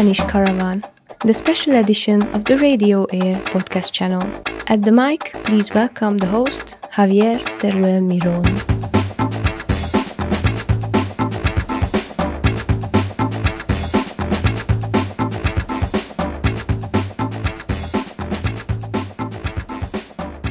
Spanish Caravan, the special edition of the Radio Air podcast channel. At the mic, please welcome the host, Javier Teruel Miron.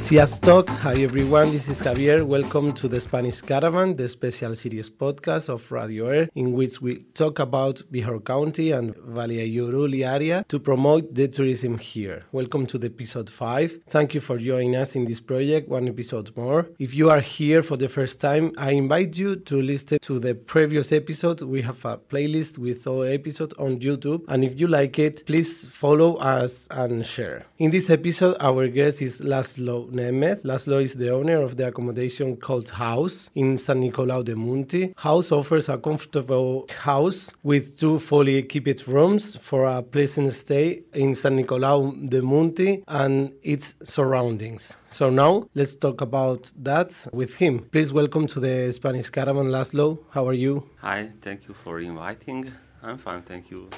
Sziasztok! Hi everyone, this is Javier. Welcome to the Spanish Caravan, the special series podcast of Radio Air, in which we talk about Bihar County and Valle Yurulí area to promote the tourism here. Welcome to the episode 5. Thank you for joining us in this project, one episode more. If you are here for the first time, I invite you to listen to the previous episode. We have a playlist with all episodes on YouTube, and if you like it, please follow us and share. In this episode, our guest is Laszlo Nemeth. Laszlo is the owner of the accommodation called House in San Nicolau de Monti. House offers a comfortable house with two fully equipped rooms for a pleasant stay in San Nicolau de Monti and its surroundings. So now let's talk about that with him. Please welcome to the Spanish Caravan, Laszlo. How are you? Hi, thank you for inviting. I'm fine, thank you.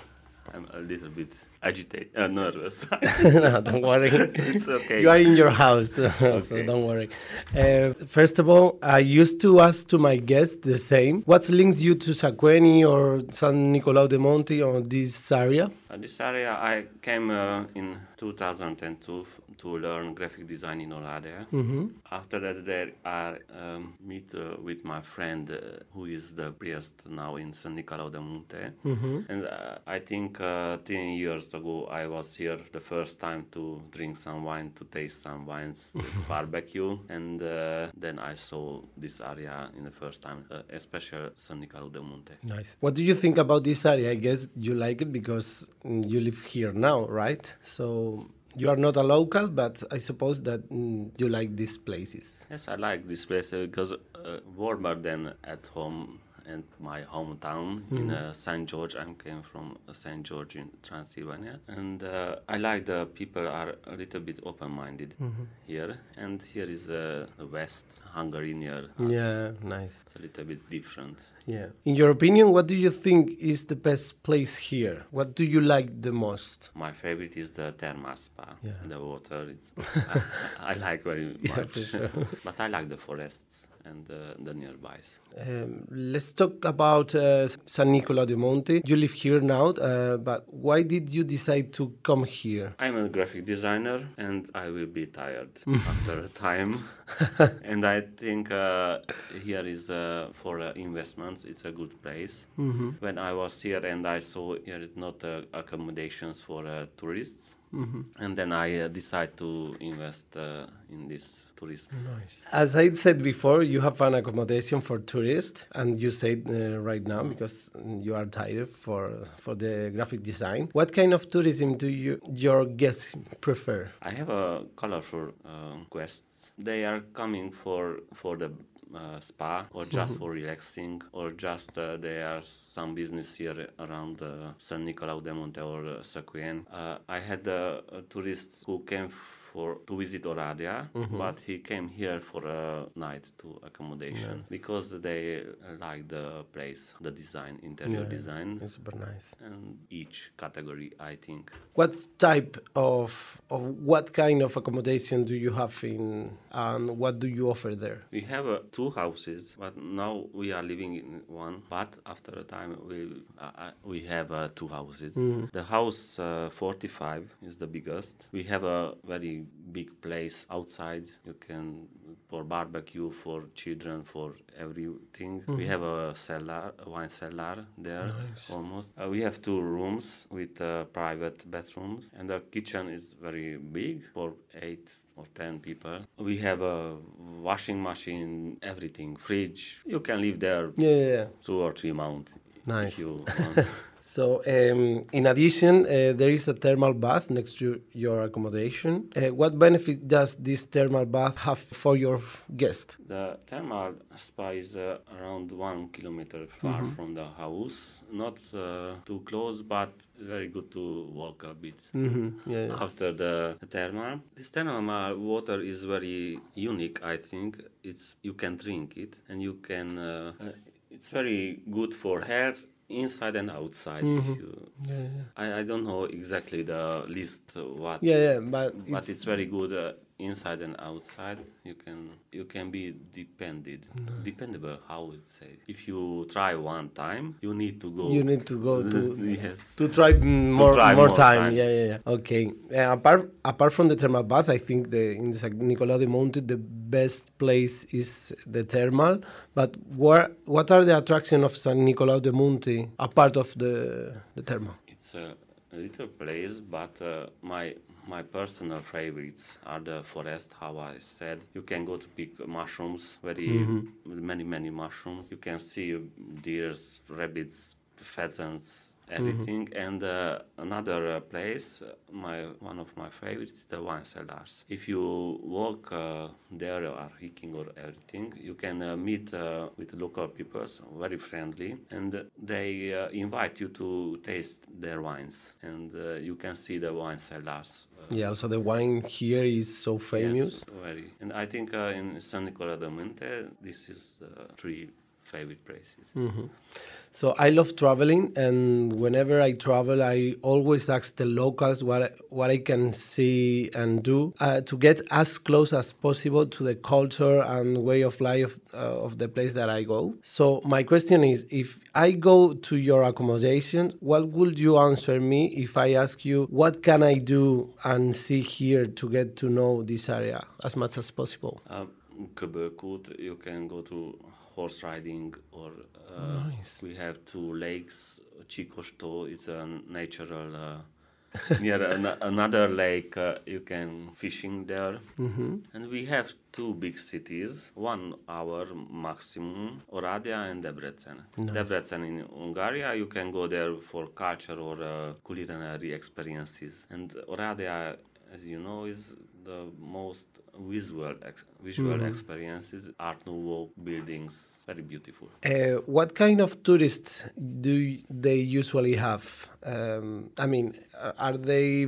I'm a little bit agitated, uh, nervous. no, don't worry. it's okay. You are in your house, so, okay. so don't worry. Uh, first of all, I used to ask to my guests the same. What links you to Saqueni or San Nicolau de Monte or this area? Uh, this area I came uh, in 2002 to learn graphic design in Oradea. Mm-hmm. After that, there I um, meet uh, with my friend uh, who is the priest now in San Nicolau de Monte. Mm-hmm. And uh, I think uh, 10 years ago, I was here the first time to drink some wine, to taste some wines, barbecue. And uh, then I saw this area in the first time, uh, especially San Nicolau de Monte. Nice. What do you think about this area? I guess you like it because mm, you live here now, right? So you are not a local, but I suppose that mm, you like these places. Yes, I like this place because uh, warmer than at home and my hometown mm. in hmm. uh, St. George. I came from St. George in Transylvania, and uh, I like the people are a little bit open-minded mm-hmm. here. And here is uh, West Hungarian. Yeah, nice. It's a little bit different. Yeah. In your opinion, what do you think is the best place here? What do you like the most? My favorite is the thermal spa. Yeah. The water. It's I, I, like very much, yeah, sure. but I like the forests and uh, the nearby. Um, let's talk about uh, San Nicola de Monte. You live here now, uh, but why did you decide to come here? I'm a graphic designer and I will be tired after a time. and I think uh, here is uh, for uh, investments, it's a good place. Mm -hmm. When I was here and I saw here is not accommodations for tourists, Mm -hmm. And then I uh, decide to invest uh, in this tourism. Nice. As I said before, you have an accommodation for tourists, and you said uh, right now because you are tired for for the graphic design. What kind of tourism do you your guests prefer? I have a colorful uh, guests. They are coming for for the uh, spa or just mm-hmm. for relaxing or just uh, there are some business here around uh, San Nicolau de Monte or uh, Sequien. Uh, I had uh, tourists who came for to visit Oradia, mm-hmm. but he came here for a night to accommodation because they like the place, the design, interior yeah, design. It's super nice. And each category, I think. What type of of what kind of accommodation do you have in, and what do you offer there? We have uh, two houses, but now we are living in one. But after a time, we uh, uh we have uh, two houses. Mm. The house uh, 45 is the biggest. We have a very big place outside. You can for barbecue, for children, for everything. Mm-hmm. We have a cellar, a wine cellar there nice. almost. Uh, we have two rooms with uh, private bathrooms, and the kitchen is very big for eight or 10 people. We have a washing machine, everything, fridge. You can live there yeah, yeah, yeah. two or three months. Nice. So, um, in addition, uh, there is a thermal bath next to your accommodation. Uh, what benefit does this thermal bath have for your guest? The thermal spa is uh, around one kilometer far mm-hmm. from the house, not uh, too close, but very good to walk a bit mm-hmm. yeah, yeah. after the thermal. This thermal water is very unique, I think. It's you can drink it, and you can. Uh, uh, it's very good for health inside and outside. Mm-hmm. Yeah, yeah. I, I don't know exactly the list what. Yeah, yeah, but but it's, it's very good uh, inside and outside. You can you can be depended, no. Mm-hmm. dependable. How would say? If you try one time, you need to go. You need to go to yes to try more to try more, more time. time. Yeah, yeah, yeah. Okay. apart apart from the thermal bath, I think the in Saint Nicolau they the best place is the thermal. But what are the attraction of San Nicolau de Munte apart of the, the thermal? It's a little place, but uh, my my personal favorites are the forest. How I said, you can go to pick mushrooms, very mm -hmm. many many mushrooms. You can see deers, rabbits, pheasants, mm-hmm. everything. Mm-hmm. And uh, another uh, place, uh, my one of my favorites, the wine cellars. If you walk uh, there or hiking or everything, you can uh, meet uh, with local people, very friendly, and they invite you to taste their wines, and you can see the wine cellars. yeah, so the wine here is so famous. Yes, very. And I think in San Nicola de Monte, this is three favorite places. Mm-hmm. So I love traveling, and whenever I travel, I always ask the locals what I, what I can see and do uh, to get as close as possible to the culture and way of life uh, of the place that I go. So my question is, if I go to your accommodation, what would you answer me if I ask you what can I do and see here to get to know this area as much as possible? Um, Quebecot, you can go to horse riding or uh, nice. we have two lakes Chikosto is a natural uh, near an another lake uh, you can fishing there mm -hmm. and we have two big cities one hour maximum Oradea and Debrecen nice. Debrecen in Hungary you can go there for culture or uh, culinary experiences and Oradea as you know is the most visual ex visual mm -hmm. experiences art nouveau buildings very beautiful uh, what kind of tourists do they usually have um, i mean are they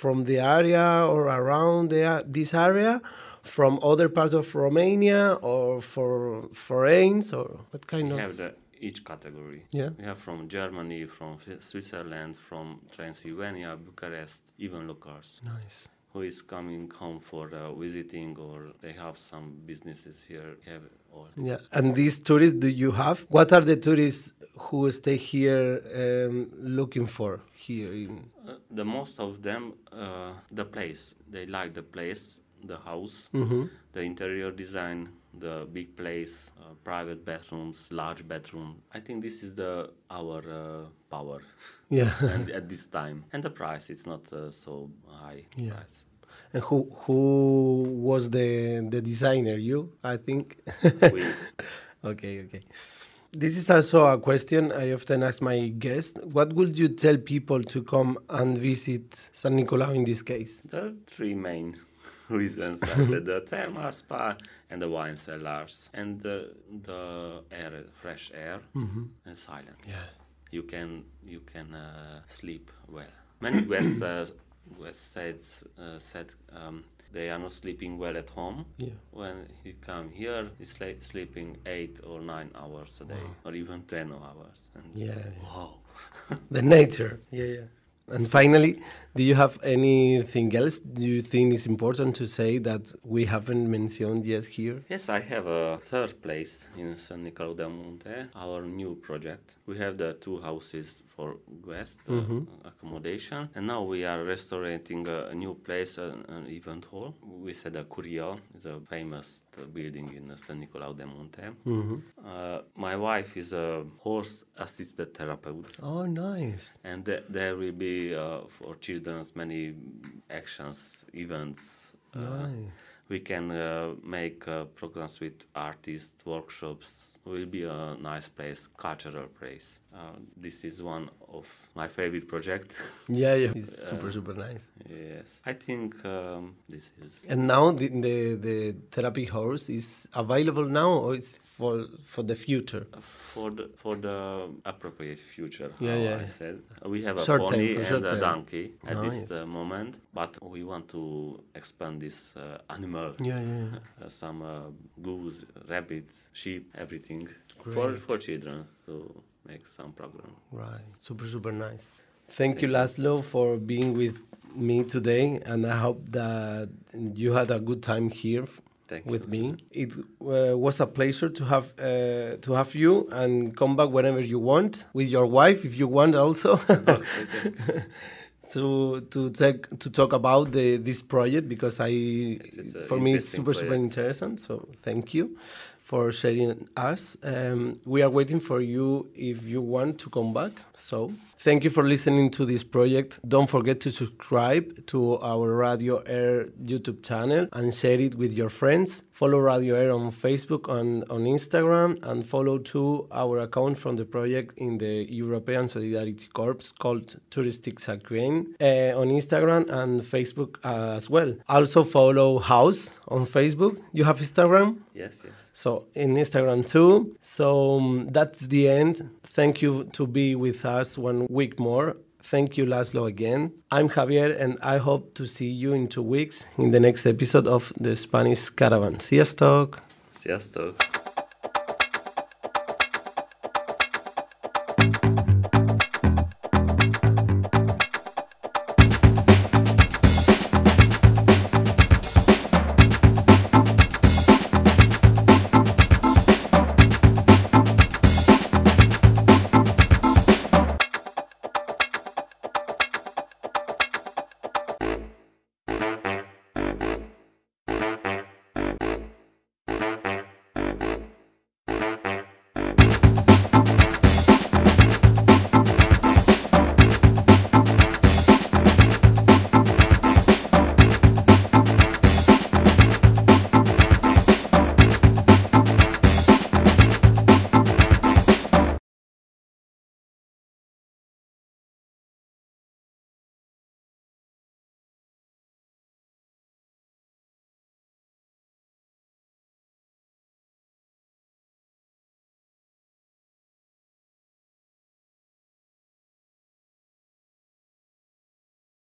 from the area or around the, this area from other parts of romania or for foreigners or what kind we of the, each category. Yeah. We have from Germany, from Switzerland, from Transylvania, Bucharest, even locals. Nice who is coming home for uh, visiting or they have some businesses here have all yeah and these tourists do you have what are the tourists who stay here um, looking for here in... uh, the most of them uh, the place they like the place the house mm -hmm. the interior design the big place, uh, private bathrooms, large bathroom. I think this is the our uh, power. Yeah. at this time, and the price it's not uh, so high. Yeah. Price. And who who was the the designer? You, I think. Okay. Okay. This is also a question I often ask my guests. What would you tell people to come and visit San Nicolau in this case? There are three main reasons as the thermal spa and the wine cellars and the, the air, fresh air mm-hmm. and silent. Yeah, you can you can uh, sleep well. Many guests, uh, said uh, said. Um, they are not sleeping well at home. Yeah. When you come here, he's sleeping eight or nine hours a day, wow. or even ten hours. And yeah. Wow. the nature. Yeah, yeah. And finally, do you have anything else you think is important to say that we haven't mentioned yet here? Yes, I have a third place in San Nicolo del Monte, our new project. We have the two houses for guest uh, mm -hmm. accommodation, and now we are restoring a new place, an, an event hall. We said a Curio is a famous building in San Nicolo del Monte. Mm -hmm. uh, my wife is a horse assisted therapist. Oh, nice. And th there will be uh, for childrens, many actions, events, Nice. We can uh, make uh, programs with artists, workshops. Will be a nice place, cultural place. Uh, this is one of my favorite project. yeah, yeah, it's super super nice. Yes, I think um, this is. And now the, the the therapy horse is available now, or it's for for the future? For the for the appropriate future. Yeah, yeah. I said we have a short pony and a donkey at nice. this uh, moment, but we want to expand this uh, animal. Yeah, yeah. Uh, some uh, goose, rabbits, sheep, everything Great. for for children to make some program. Right. Super, super nice. Thank, Thank you, Laszlo, for being with me today, and I hope that you had a good time here Thank with you. me. It uh, was a pleasure to have uh, to have you, and come back whenever you want with your wife if you want also. okay. to to take to talk about the, this project because I it's, it's for me it's super super interesting. So thank you for sharing us. Um, we are waiting for you if you want to come back. So, thank you for listening to this project. Don't forget to subscribe to our Radio Air YouTube channel and share it with your friends. Follow Radio Air on Facebook and on Instagram, and follow to our account from the project in the European Solidarity Corps called Touristic Ukraine uh, on Instagram and Facebook as well. Also, follow House on Facebook. You have Instagram? Yes, yes. So in Instagram too. So um, that's the end. Thank you to be with us one week more. Thank you, Laszlo, again. I'm Javier, and I hope to see you in two weeks in the next episode of the Spanish Caravan. Siestok. Siestok.